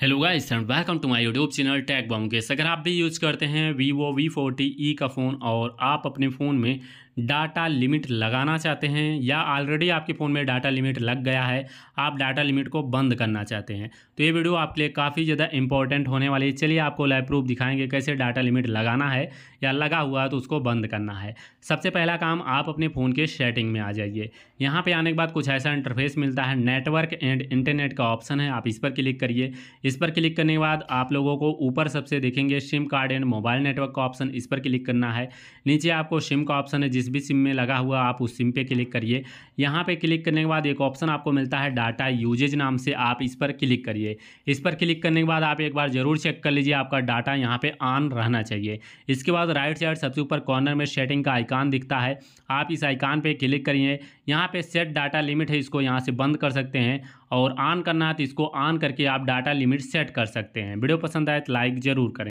hello guys and welcome to my YouTube channel tag Bombay's अगर आप भी यूज़ करते हैं वीवो वी फोर्टी ई का फ़ोन और आप अपने फ़ोन में डाटा लिमिट लगाना चाहते हैं या ऑलरेडी आपके फ़ोन में डाटा लिमिट लग गया है आप डाटा लिमिट को बंद करना चाहते हैं तो ये वीडियो आपके लिए काफ़ी ज़्यादा इंपॉर्टेंट होने वाली है चलिए आपको लाइव प्रूफ दिखाएंगे कैसे डाटा लिमिट लगाना है या लगा हुआ है तो उसको बंद करना है सबसे पहला काम आप अपने फ़ोन के सेटिंग में आ जाइए यहाँ पर आने के बाद कुछ ऐसा इंटरफेस मिलता है नेटवर्क एंड इंटरनेट का ऑप्शन है आप इस पर क्लिक करिए इस पर क्लिक करने के बाद आप लोगों को ऊपर सबसे देखेंगे SIM card and mobile network का ऑप्शन इस पर क्लिक करना है नीचे आपको सिम का ऑप्शन है जिस जिस भी सिम में लगा हुआ आप उस सिम पे क्लिक करिए यहाँ पे क्लिक करने के बाद एक ऑप्शन आपको मिलता है डाटा यूजेज नाम से आप इस पर क्लिक करिए इस पर क्लिक करने के बाद आप एक बार ज़रूर चेक कर लीजिए आपका डाटा यहाँ पर ऑन रहना चाहिए इसके बाद राइट साइड सबसे ऊपर कॉर्नर में सेटिंग का आइकान दिखता है आप इस आइकान पर क्लिक करिए यहाँ पर सेट डाटा लिमिट है इसको यहाँ से बंद कर सकते हैं और ऑन करना है तो इसको ऑन करके आप डाटा लिमिट सेट कर सकते हैं वीडियो पसंद आए तो लाइक ज़रूर करें